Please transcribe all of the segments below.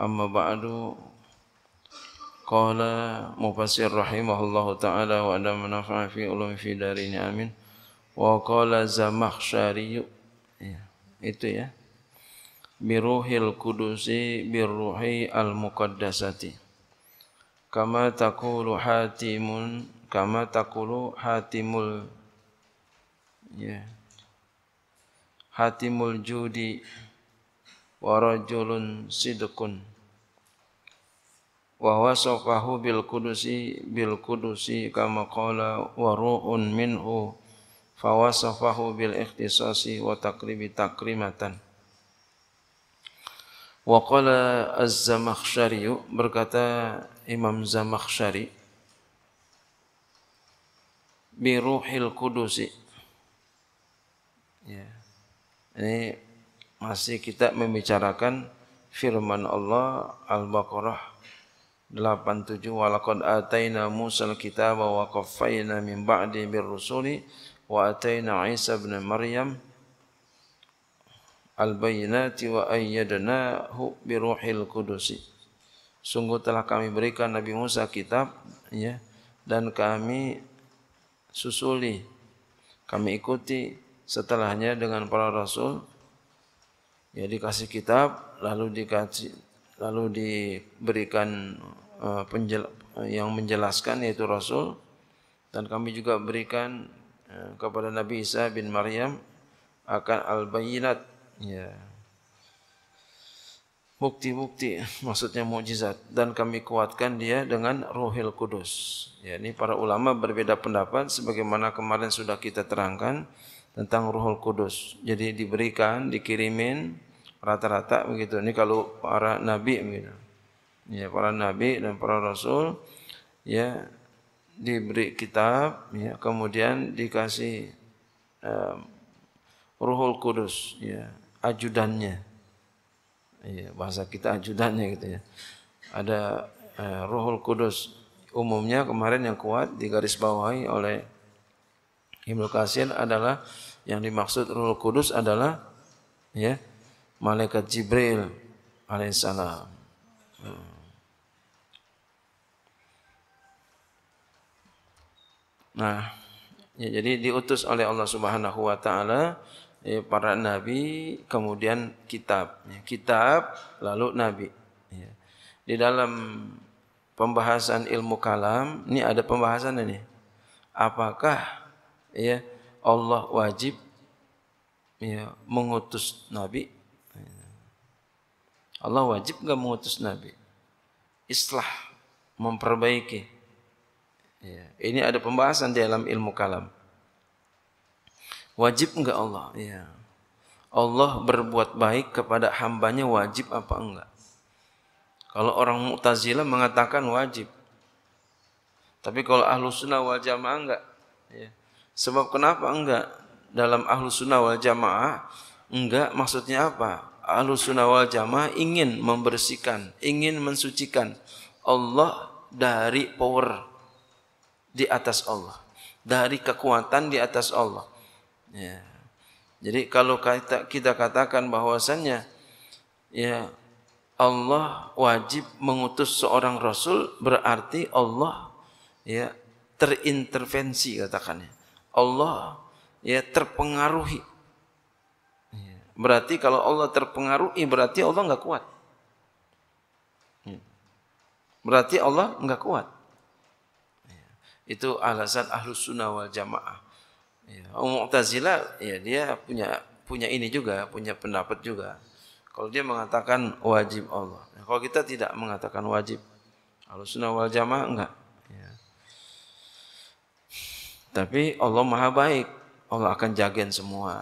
أما بعد قال مفسر رحمه الله تعالى وأنا منفع في علوم في دارين آمين وقال زمخشري itu ya biruhil kudusi biruhi al muqaddasati kama takulu hatimun kama takulu hatimul ya hatimul judi wa rajulun sidqun wa wasafahu bil kudusi bil kudusi kama qala wa ru'un minhu fa wasafahu bil ikhtisasi wa takrimatan wa qala az zamakhshari berkata Imam Zamakhshari, bi ruhil kudusi ya ini masih kita membicarakan firman Allah Al-Baqarah 87 walaqad ataina Musa al-kitaba wa qaffayna min ba'di bir rusuli wa atayna Isa ibn Maryam al-bayyinati wa ayyadnahu bi ruhil qudus sungguh telah kami berikan Nabi Musa kitab ya dan kami susuli kami ikuti setelahnya dengan para rasul ya dikasih kitab lalu dikasih lalu diberikan uh, penjel, uh, yang menjelaskan yaitu Rasul dan kami juga berikan uh, kepada Nabi Isa bin Maryam akan al-bayyinat ya bukti-bukti maksudnya mukjizat dan kami kuatkan dia dengan Ruhil Kudus. Ya, ini para ulama berbeda pendapat sebagaimana kemarin sudah kita terangkan tentang Ruhul Kudus. Jadi diberikan, dikirimin rata-rata begitu. Ini kalau para nabi begitu. Ya, para nabi dan para rasul ya diberi kitab ya kemudian dikasih um, Ruhul Kudus ya ajudannya. Ya, bahasa kita ajudannya gitu ya. Ada uh, Ruhul Kudus umumnya kemarin yang kuat digarisbawahi oleh Ibnu Katsir adalah yang dimaksud Ruhul Kudus adalah ya malaikat Jibril alaihissalam. Hmm. Nah, ya, jadi diutus oleh Allah Subhanahu wa taala ya, para nabi, kemudian kitab, ya, kitab lalu nabi. Ya. Di dalam pembahasan ilmu kalam ini ada pembahasan ini. Apakah ya Allah wajib ya mengutus nabi Allah wajib nggak mengutus Nabi? Islah, memperbaiki. Ya, ini ada pembahasan di dalam ilmu kalam. Wajib enggak Allah? Ya. Allah berbuat baik kepada hambanya wajib apa enggak? Kalau orang Mu'tazilah mengatakan wajib. Tapi kalau ahlu sunnah wal jamaah enggak. Ya. Sebab kenapa enggak? Dalam ahlu sunnah wal jamaah enggak maksudnya apa? Sunnah wal Jamaah ingin membersihkan, ingin mensucikan Allah dari power di atas Allah, dari kekuatan di atas Allah. Ya. Jadi kalau kita, kita katakan bahwasannya ya Allah wajib mengutus seorang rasul berarti Allah ya terintervensi katakannya. Allah ya terpengaruhi Berarti kalau Allah terpengaruhi berarti Allah nggak kuat. Iya. Berarti Allah nggak kuat. Iya. Itu alasan ahlus sunnah wal jamaah. Ya, Mu'tazilah ya dia punya punya ini juga, punya pendapat juga. Kalau dia mengatakan wajib Allah. Nah, kalau kita tidak mengatakan wajib. Ahlus sunnah wal jamaah enggak. Ya. Tapi Allah maha baik. Allah akan jagain semua.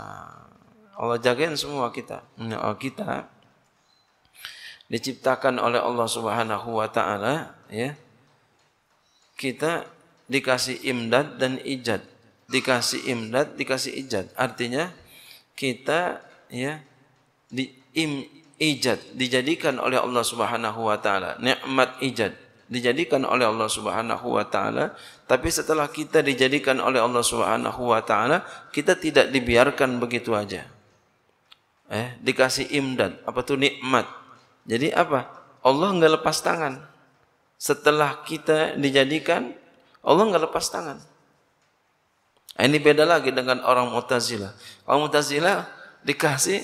Allah jagain semua kita. Nah, oh, kita diciptakan oleh Allah Subhanahu wa taala ya. Kita dikasih imdad dan ijad. Dikasih imdad, dikasih ijad. Artinya kita ya di im, ijad dijadikan oleh Allah Subhanahu wa taala, nikmat ijad dijadikan oleh Allah Subhanahu wa taala tapi setelah kita dijadikan oleh Allah Subhanahu wa taala kita tidak dibiarkan begitu aja eh, dikasih imdad, apa tuh nikmat. Jadi apa? Allah nggak lepas tangan. Setelah kita dijadikan, Allah nggak lepas tangan. Nah, ini beda lagi dengan orang mutazila Orang mutazila dikasih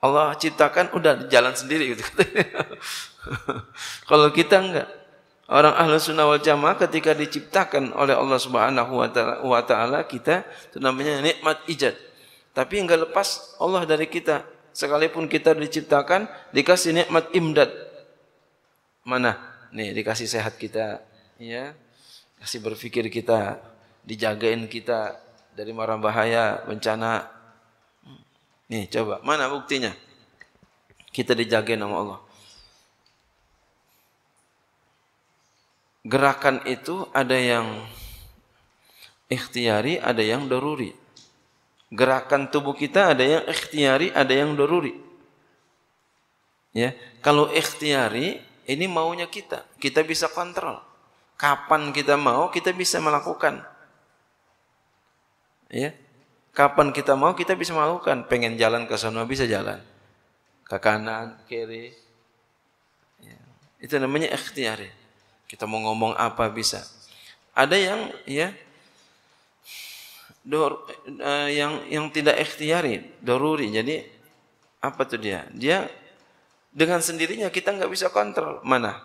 Allah ciptakan udah jalan sendiri gitu. Kalau kita enggak Orang ahlu sunnah wal jamaah ketika diciptakan oleh Allah subhanahu wa ta'ala kita Itu namanya nikmat ijad tapi enggak lepas Allah dari kita. Sekalipun kita diciptakan, dikasih nikmat imdad. Mana? Nih, dikasih sehat kita, ya. Kasih berpikir kita, dijagain kita dari marah bahaya, bencana. Nih, coba. Mana buktinya? Kita dijagain sama Allah. Gerakan itu ada yang ikhtiari, ada yang daruri. Gerakan tubuh kita ada yang ikhtiari, ada yang doruri. Ya, kalau ikhtiari ini maunya kita, kita bisa kontrol. Kapan kita mau, kita bisa melakukan. Ya, kapan kita mau, kita bisa melakukan. Pengen jalan ke sana bisa jalan, ke kanan, kiri. Ya. Itu namanya ikhtiari. Kita mau ngomong apa bisa. Ada yang ya dor, uh, yang yang tidak ikhtiari, doruri. Jadi apa tuh dia? Dia dengan sendirinya kita nggak bisa kontrol mana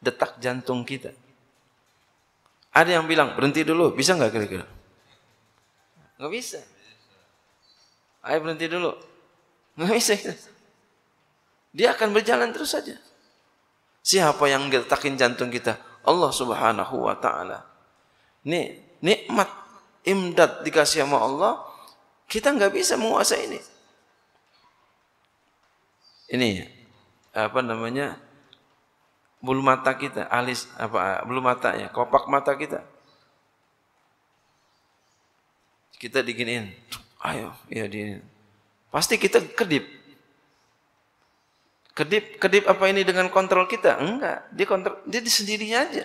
detak jantung kita. Ada yang bilang berhenti dulu, bisa nggak kira-kira? Nggak bisa. Ayo berhenti dulu. Nggak bisa. Dia akan berjalan terus saja. Siapa yang getakin jantung kita? Allah Subhanahu wa taala. Nih, nikmat imdad dikasih sama Allah, kita nggak bisa menguasai ini. Ini apa namanya bulu mata kita, alis apa bulu matanya, kopak mata kita. Kita diginin. ayo, ya di pasti kita kedip. Kedip, kedip apa ini dengan kontrol kita? Enggak, dia kontrol, dia di sendirinya aja.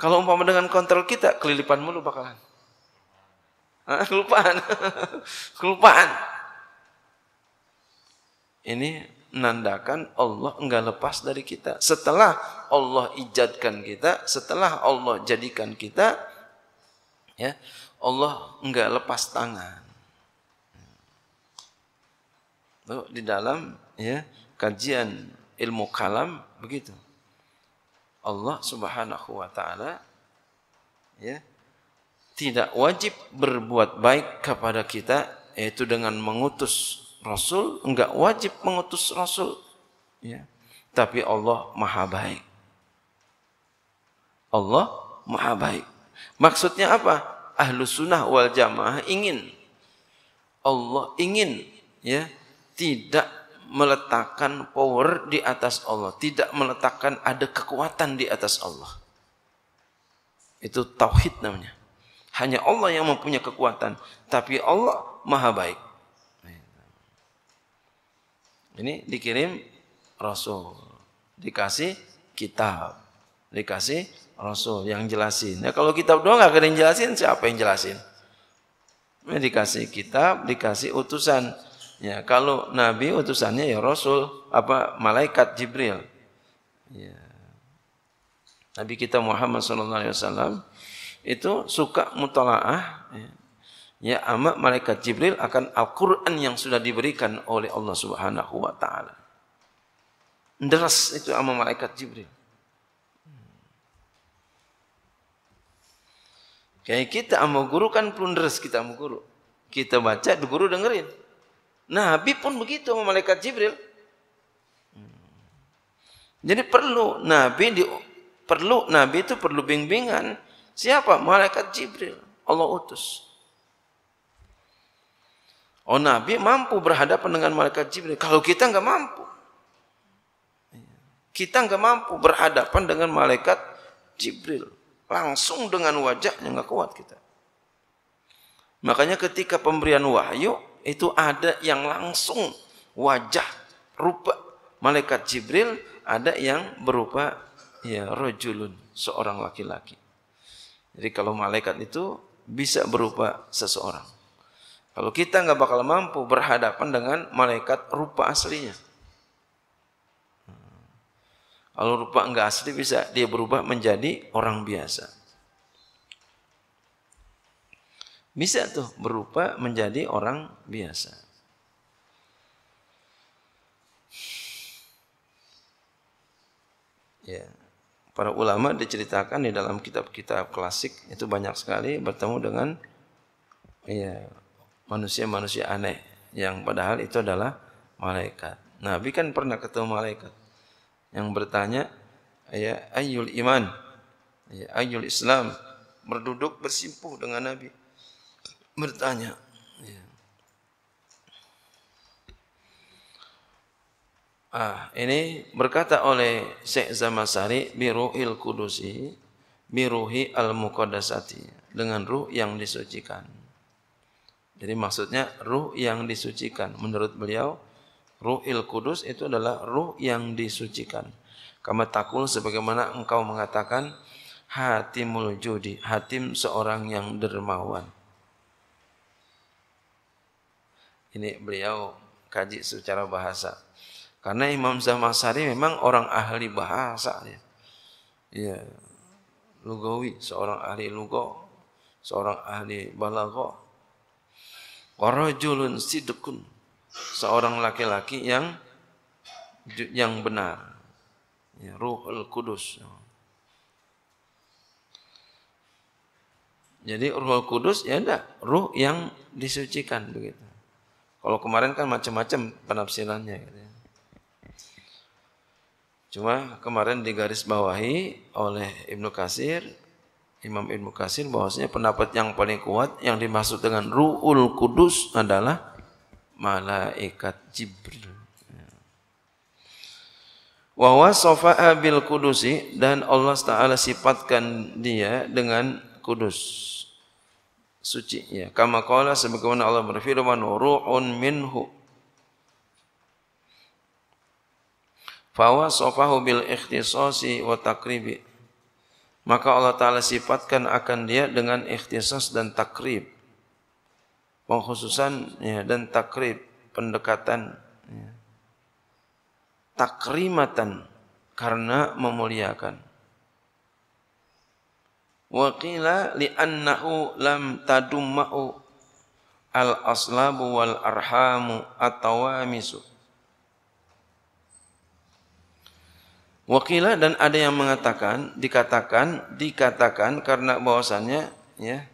Kalau umpama dengan kontrol kita, kelilipan mulu bakalan. Hah? Kelupaan. Kelupaan. Ini menandakan Allah enggak lepas dari kita. Setelah Allah ijadkan kita, setelah Allah jadikan kita, ya Allah enggak lepas tangan. Tuh, di dalam ya kajian ilmu kalam begitu. Allah Subhanahu wa taala ya tidak wajib berbuat baik kepada kita yaitu dengan mengutus rasul enggak wajib mengutus rasul ya tapi Allah maha baik Allah maha baik maksudnya apa ahlu sunnah wal jamaah ingin Allah ingin ya tidak meletakkan power di atas Allah, tidak meletakkan ada kekuatan di atas Allah. Itu tauhid namanya. Hanya Allah yang mempunyai kekuatan, tapi Allah Maha Baik. Ini dikirim Rasul, dikasih kitab, dikasih Rasul yang jelasin. Ya kalau kitab doang nggak ada yang jelasin, siapa yang jelasin? Ini ya, dikasih kitab, dikasih utusan Ya, kalau nabi utusannya ya rasul apa malaikat Jibril. Ya. Nabi kita Muhammad sallallahu alaihi wasallam itu suka mutalaah ya, ya amat malaikat Jibril akan Al-Qur'an yang sudah diberikan oleh Allah Subhanahu wa taala. Deras itu sama malaikat Jibril. Kayak kita sama guru kan plunders kita sama guru. Kita baca, guru dengerin. Nabi pun begitu sama malaikat Jibril. Hmm. Jadi perlu Nabi di perlu Nabi itu perlu bimbingan. Siapa? Malaikat Jibril. Allah utus. Oh Nabi mampu berhadapan dengan malaikat Jibril. Kalau kita nggak mampu, kita nggak mampu berhadapan dengan malaikat Jibril. Langsung dengan wajahnya nggak kuat kita. Makanya ketika pemberian wahyu, itu ada yang langsung wajah rupa malaikat Jibril, ada yang berupa ya rojulun, seorang laki-laki. Jadi kalau malaikat itu bisa berupa seseorang. Kalau kita nggak bakal mampu berhadapan dengan malaikat rupa aslinya. Kalau rupa nggak asli bisa dia berubah menjadi orang biasa. Bisa tuh berupa menjadi orang biasa. Ya. Para ulama diceritakan di dalam kitab-kitab klasik itu banyak sekali bertemu dengan ya manusia-manusia aneh yang padahal itu adalah malaikat. Nabi kan pernah ketemu malaikat yang bertanya ya iman ya islam berduduk bersimpuh dengan nabi bertanya. Iya. Ah, ini berkata oleh Syekh Zamasari biruhil kudusi biruhi al Mukodasati dengan ruh yang disucikan. Jadi maksudnya ruh yang disucikan menurut beliau ruhil kudus itu adalah ruh yang disucikan. Kama takul sebagaimana engkau mengatakan hatimul judi, hatim seorang yang dermawan. Ini beliau kaji secara bahasa. Karena Imam Zamasari memang orang ahli bahasa. Ya. ya. Lugawi, seorang ahli lugo, Seorang ahli balago, Warajulun sidqun. Seorang laki-laki yang yang benar. Ya, Ruhul Kudus. Jadi Ruhul Kudus ya enggak, ruh yang disucikan begitu. Kalau kemarin kan macam-macam penafsirannya. Gitu ya. Cuma kemarin digarisbawahi oleh Ibnu Kasir, Imam Ibnu Kasir bahwasanya pendapat yang paling kuat yang dimaksud dengan Ru'ul Kudus adalah malaikat Jibril. Wa wasafa'a bil kudusi dan Allah Ta'ala sifatkan dia dengan kudus suci ya kama qala sebagaimana Allah berfirman ruhun minhu fawasafahu bil ikhtisasi wa takribi maka Allah taala sifatkan akan dia dengan ikhtisas dan takrib pengkhususan ya dan takrib pendekatan ya. takrimatan karena memuliakan Wa qila li'annahu lam tadumma'u al-aslabu wal arhamu atawamisu. Wakila dan ada yang mengatakan, dikatakan, dikatakan karena bahwasannya ya.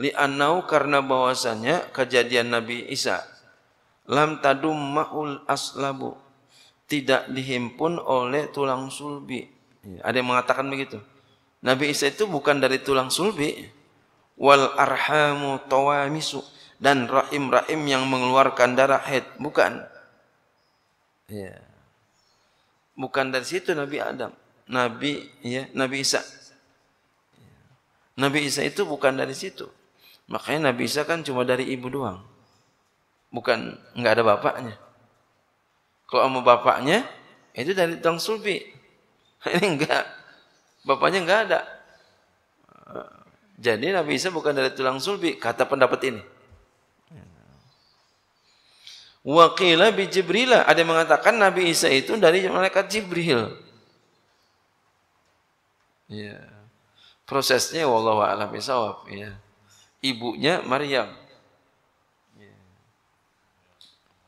li Li'annau karena bahwasannya kejadian Nabi Isa lam tadum ma'ul aslabu tidak dihimpun oleh tulang sulbi Iya, ada yang mengatakan begitu. Nabi Isa itu bukan dari tulang sulbi. Wal arhamu tawamisu. Dan rahim-rahim yang mengeluarkan darah head. Bukan. Ya. Bukan dari situ Nabi Adam. Nabi ya Nabi Isa. Nabi Isa itu bukan dari situ. Makanya Nabi Isa kan cuma dari ibu doang. Bukan nggak ada bapaknya. Kalau sama bapaknya itu dari tulang sulbi. Ini enggak. Bapaknya enggak ada. Jadi Nabi Isa bukan dari tulang sulbi, kata pendapat ini. Waqila bi Jibrila. Ada yang mengatakan Nabi Isa itu dari malaikat Jibril. Ya. Prosesnya wallahu a'lam ya. Ibunya Maryam.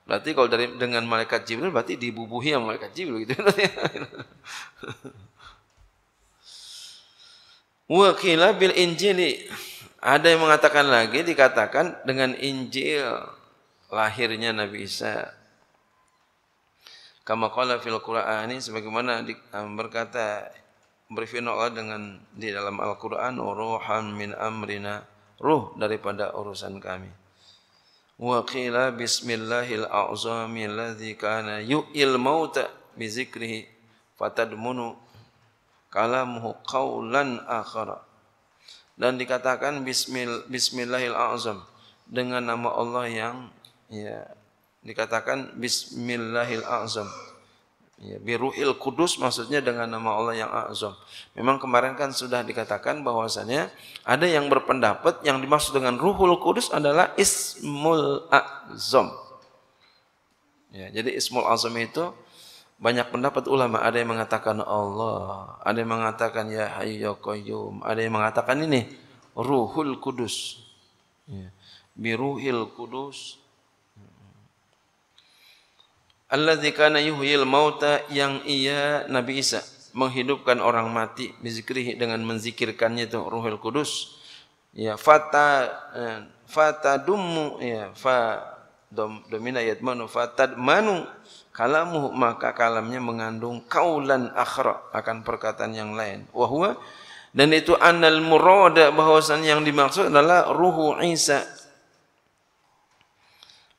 Berarti kalau dari dengan malaikat Jibril berarti dibubuhi sama malaikat Jibril gitu. Wa qila bil Injili. Ada yang mengatakan lagi dikatakan dengan Injil lahirnya Nabi Isa. Kama qala fil Qur'an ini sebagaimana di, eh, berkata berfirman Allah dengan di dalam Al-Qur'an ruhan min amrina, ruh daripada urusan kami wa qila bismillahil a'zami alladhi kana yu'il mauta bi zikrihi fatadmunu kalamuhu qawlan akhara dan dikatakan bismil bismillahil a'zam dengan nama Allah yang ya dikatakan bismillahil a'zam Ya, biruil kudus maksudnya dengan nama Allah yang azam. Memang kemarin kan sudah dikatakan bahwasanya ada yang berpendapat yang dimaksud dengan ruhul kudus adalah ismul azam. Ya, jadi ismul azam itu banyak pendapat ulama. Ada yang mengatakan Allah, ada yang mengatakan ya hayo koyum, ya ada yang mengatakan ini ruhul kudus. Ya. Biruhil kudus Alladzi kana yuhyil mauta yang ia Nabi Isa menghidupkan orang mati bizikrihi dengan menzikirkannya itu Ruhul Kudus. Ya fata eh, fata dumu ya fa dom, domina yatmanu fatad manu kalamu maka kalamnya mengandung kaulan akhra akan perkataan yang lain. Wahwa dan itu anal murada bahwasan yang dimaksud adalah ruhu Isa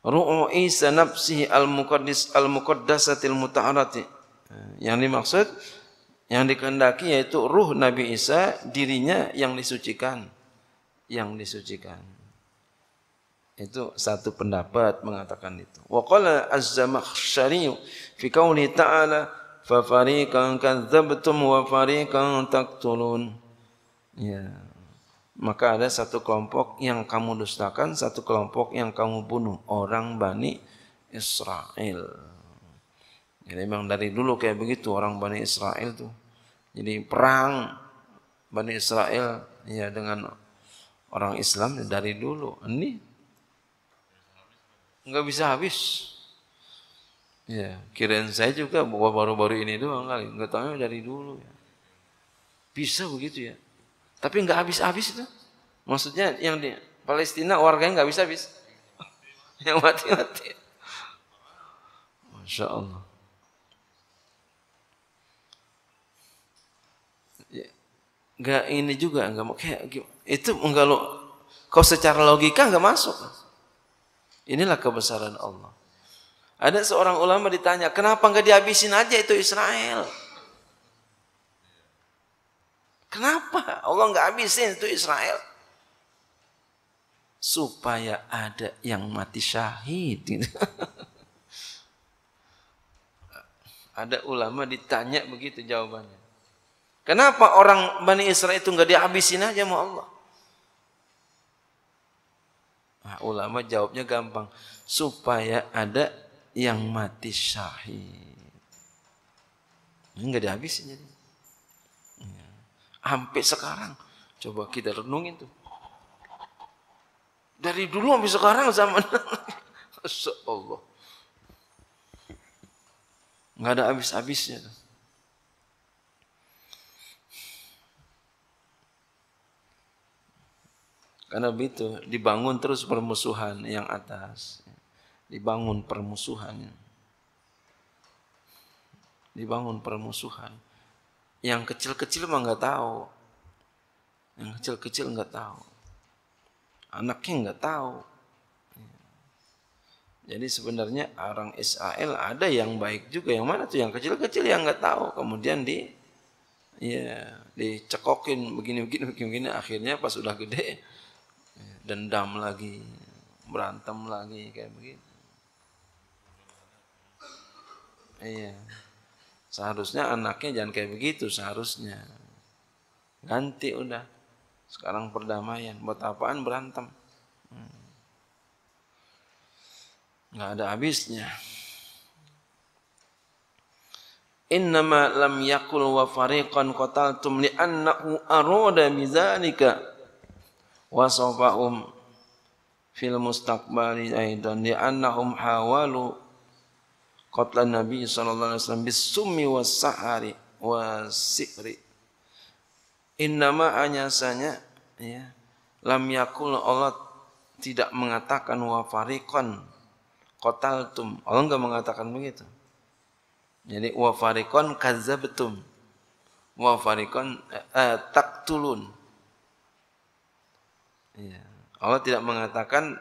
ru'u Isa nafsihi al-muqaddis al-muqaddasatil mutahharati. Yang dimaksud yang dikehendaki yaitu ruh Nabi Isa dirinya yang disucikan, yang disucikan. Itu satu pendapat mengatakan itu. Wa qala Az-Zamakhsyari fi qouli ta'ala fa fariqan kadzabtum wa fariqan taqtulun. Ya, maka ada satu kelompok yang kamu dustakan, satu kelompok yang kamu bunuh, orang Bani Israel. Jadi memang dari dulu kayak begitu orang Bani Israel tuh. Jadi perang Bani Israel ya dengan orang Islam ya dari dulu. Ini nggak bisa habis. Ya, kirain saya juga baru-baru ini doang kali, nggak tahu dari dulu ya. Bisa begitu ya. Tapi nggak habis-habis itu. Maksudnya yang di Palestina warganya nggak habis-habis. yang mati-mati. Masya Allah. Ya, Gak ini juga nggak mau kayak itu enggak lo kau secara logika nggak masuk. Inilah kebesaran Allah. Ada seorang ulama ditanya, kenapa nggak dihabisin aja itu Israel? Kenapa Allah nggak habisin itu Israel? Supaya ada yang mati syahid. ada ulama ditanya begitu jawabannya. Kenapa orang Bani Israel itu nggak dihabisin aja sama Allah? Nah, ulama jawabnya gampang. Supaya ada yang mati syahid. Enggak dihabisin jadi. Sampai sekarang. Coba kita renungin tuh. Dari dulu sampai sekarang zaman Masya Allah. Nggak ada habis-habisnya Karena begitu, dibangun terus permusuhan yang atas. Dibangun permusuhan, Dibangun permusuhan. Yang kecil-kecil mah nggak tahu. Yang kecil-kecil nggak tahu. Anaknya nggak tahu. Jadi sebenarnya orang Israel ada yang baik juga. Yang mana tuh yang kecil-kecil yang nggak tahu. Kemudian di ya dicekokin begini-begini begini begini akhirnya pas udah gede dendam lagi, berantem lagi kayak begitu. Iya. Seharusnya anaknya jangan kayak begitu, seharusnya. Ganti udah. Sekarang perdamaian, buat apaan berantem. Gak hmm. Nggak ada habisnya. Innama lam yakul wa fariqan qataltum li aroda bizalika wa sofa'um fil mustaqbali aidan li hawalu qatlan Nabi sallallahu alaihi wasallam bisummi was-sahari was-sifri. Innama anyasanya ya lam yakul Allah tidak mengatakan wa fariqan qataltum. Allah enggak mengatakan begitu. Jadi wa fariqan kadzabtum. Wa fariqan eh, tulun Ya. Allah tidak mengatakan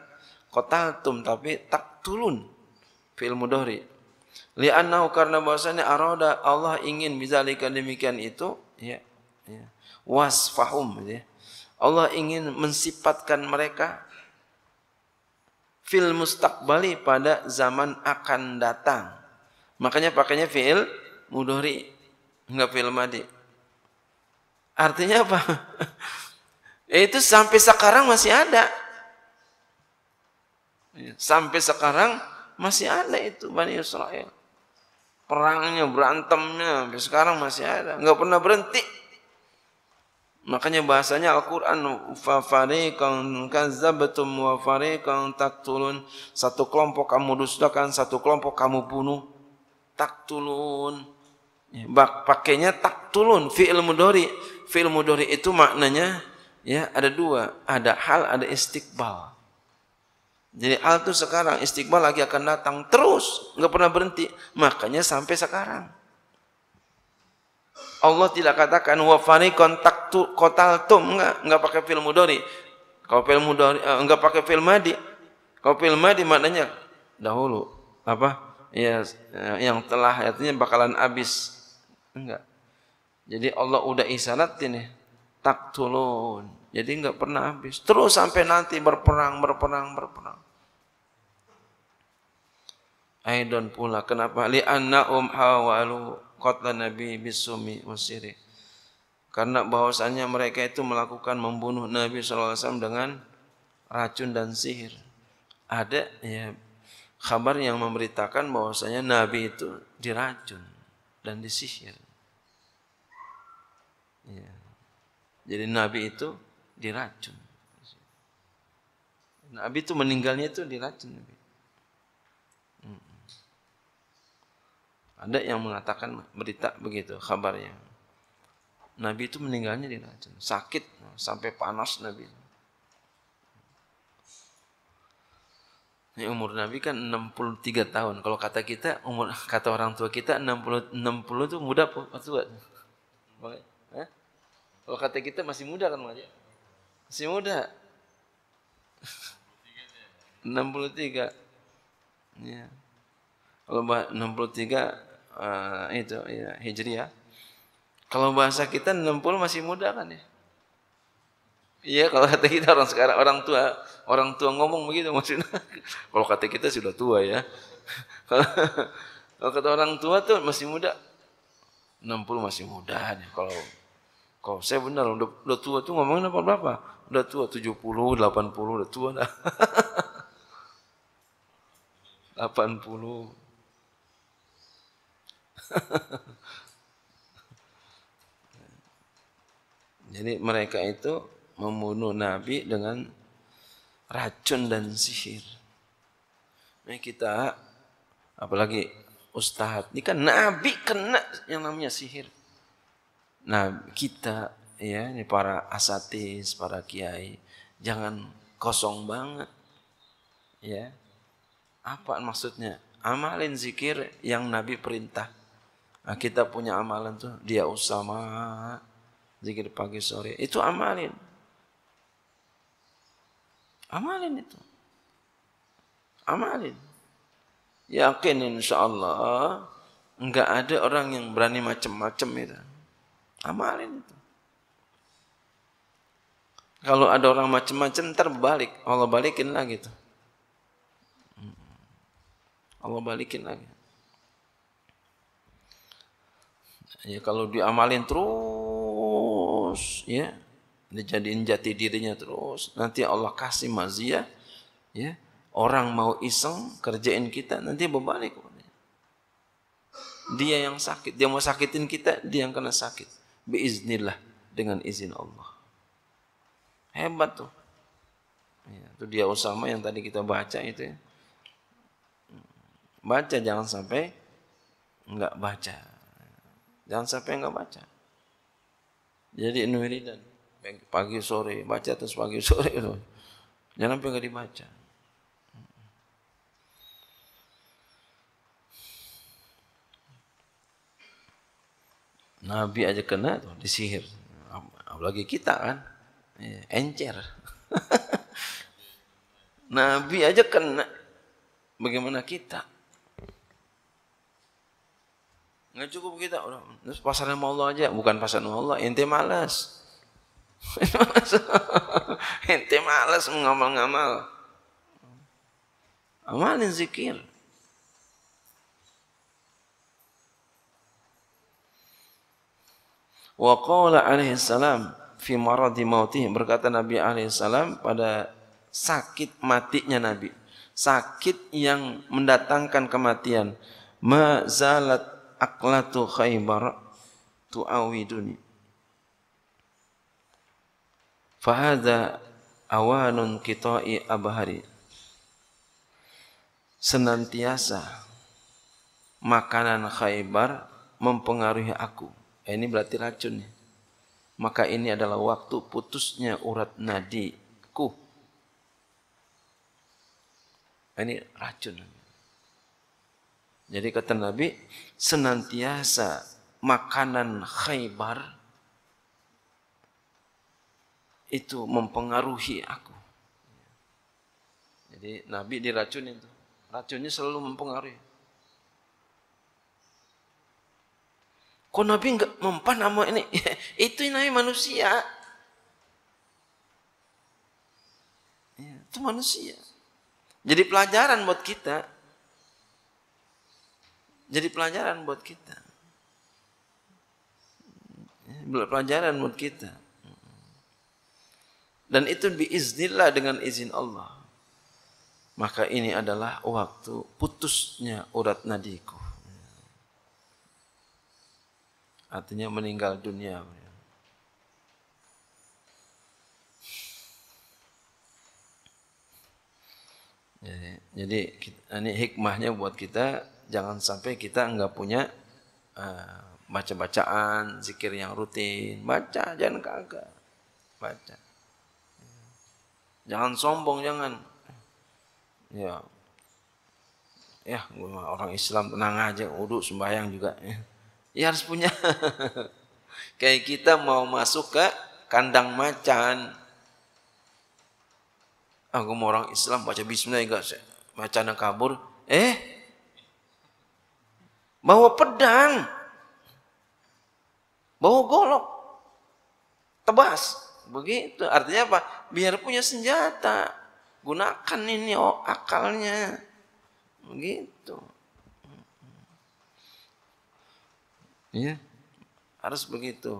tum tapi tak tulun fil mudhari. Li'annahu karena bahasanya aroda Allah ingin bizalika demikian itu ya, ya. wasfahum ya. Allah ingin mensifatkan mereka fil mustaqbali pada zaman akan datang. Makanya pakainya fi'il mudhari enggak fi'il madi. Artinya apa? itu sampai sekarang masih ada. Sampai sekarang masih ada itu Bani Israel. Perangnya, berantemnya, sampai sekarang masih ada. Enggak pernah berhenti. Makanya bahasanya Al-Quran fa fariqan kazzabtum wa fariqan taktulun satu kelompok kamu dustakan satu kelompok kamu bunuh taktulun bak pakainya taktulun fi'il mudhari fi'il mudhari itu maknanya ya ada dua ada hal ada istiqbal jadi hal itu sekarang istiqbal lagi akan datang terus, nggak pernah berhenti. Makanya sampai sekarang. Allah tidak katakan wa tu kotal tum enggak, enggak pakai film mudori. Kalau film mudori enggak eh, pakai film madi. Kalau film madi maknanya dahulu apa? Ya eh, yang telah artinya bakalan habis. Enggak. Jadi Allah udah isyarat ini taktulun. Jadi enggak pernah habis. Terus sampai nanti berperang, berperang, berperang. Aidon pula kenapa li um hawalu qatl nabi bisumi wasiri. Karena bahwasanya mereka itu melakukan membunuh Nabi sallallahu alaihi wasallam dengan racun dan sihir. Ada ya kabar yang memberitakan bahwasanya Nabi itu diracun dan disihir. Ya. Jadi Nabi itu diracun. Nabi itu meninggalnya itu diracun Nabi. Ada yang mengatakan berita begitu kabarnya. Nabi itu meninggalnya di racun, sakit sampai panas Nabi. Ini umur Nabi kan 63 tahun. Kalau kata kita umur kata orang tua kita 60 60 tuh muda apa tua? Eh? Kalau kata kita masih muda kan Mas? Masih muda. 63. Ya. Kalau 63 uh, itu ya, hijriah. Kalau bahasa kita 60 masih muda kan ya? Iya kalau kata kita orang sekarang orang tua orang tua ngomong begitu maksudnya. kalau kata kita sudah tua ya. kalau kata orang tua tuh masih muda. 60 masih muda ya. kalau kalau saya benar udah, udah tua tuh ngomongin apa berapa? Udah tua 70, 80 udah tua dah. 80 Jadi mereka itu membunuh Nabi dengan racun dan sihir. Nah kita, apalagi Ustadz, ini kan Nabi kena yang namanya sihir. Nah kita, ya ini para asatis, para kiai, jangan kosong banget. Ya, apa maksudnya? Amalin zikir yang Nabi perintah Nah, kita punya amalan tuh dia usama zikir pagi sore itu amalin. Amalin itu. Amalin. Yakin insya Allah nggak ada orang yang berani macam-macam itu. Amalin itu. Kalau ada orang macam-macam terbalik, Allah balikin lagi tuh. Hmm. Allah balikin lagi. ya kalau diamalin terus ya dijadiin jati dirinya terus nanti Allah kasih maziah ya orang mau iseng kerjain kita nanti berbalik dia yang sakit dia mau sakitin kita dia yang kena sakit biiznillah dengan izin Allah hebat tuh ya, itu dia Usama yang tadi kita baca itu ya. baca jangan sampai nggak baca Jangan sampai enggak baca. Jadi dan pagi sore baca terus pagi sore itu. Jangan sampai enggak dibaca. Nabi aja kena tuh disihir. Apalagi kita kan. Iya, encer. Nabi aja kena. Bagaimana kita? Nggak cukup kita. terus pasar sama Allah aja, bukan pasar sama Allah. Ente malas. Ente malas mengamal-ngamal. Amalin zikir. Wa qala alaihi salam fi maradi mautih berkata Nabi alaihi salam pada sakit matinya Nabi. Sakit yang mendatangkan kematian. Ma zalat aklatu khaybar tu'awiduni. fahadha awanun kita'i abhari. Senantiasa makanan khaybar mempengaruhi aku. Eh, ini berarti racun. Ya. Maka ini adalah waktu putusnya urat nadiku. Ini racun. Jadi kata Nabi, senantiasa makanan khaybar itu mempengaruhi aku. Jadi Nabi diracun itu. Racunnya selalu mempengaruhi. Kok Nabi enggak mempan sama ini? itu yang namanya manusia. Ya, itu manusia. Jadi pelajaran buat kita jadi pelajaran buat kita. Pelajaran buat kita. Dan itu biiznillah dengan izin Allah. Maka ini adalah waktu putusnya urat nadiku. Artinya meninggal dunia. Jadi, jadi ini hikmahnya buat kita jangan sampai kita nggak punya uh, baca-bacaan, zikir yang rutin. Baca, jangan kagak. Baca. Jangan sombong, jangan. Ya. Ya, gue orang Islam tenang aja, wudhu sembahyang juga. Ya, ya harus punya. Kayak kita mau masuk ke kandang macan. Aku ah, mau orang Islam baca bismillah enggak macan kabur. Eh, bawa pedang, bawa golok, tebas. Begitu, artinya apa? Biar punya senjata. Gunakan ini oh, akalnya. Begitu. Ya, harus begitu.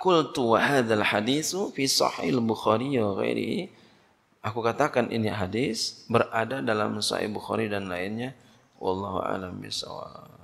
Qultu wa hadis hadisu fi sahih al-Bukhari wa ghairihi Aku katakan ini hadis berada dalam Sahih Bukhari dan lainnya. Wallahu a'lam bishawab.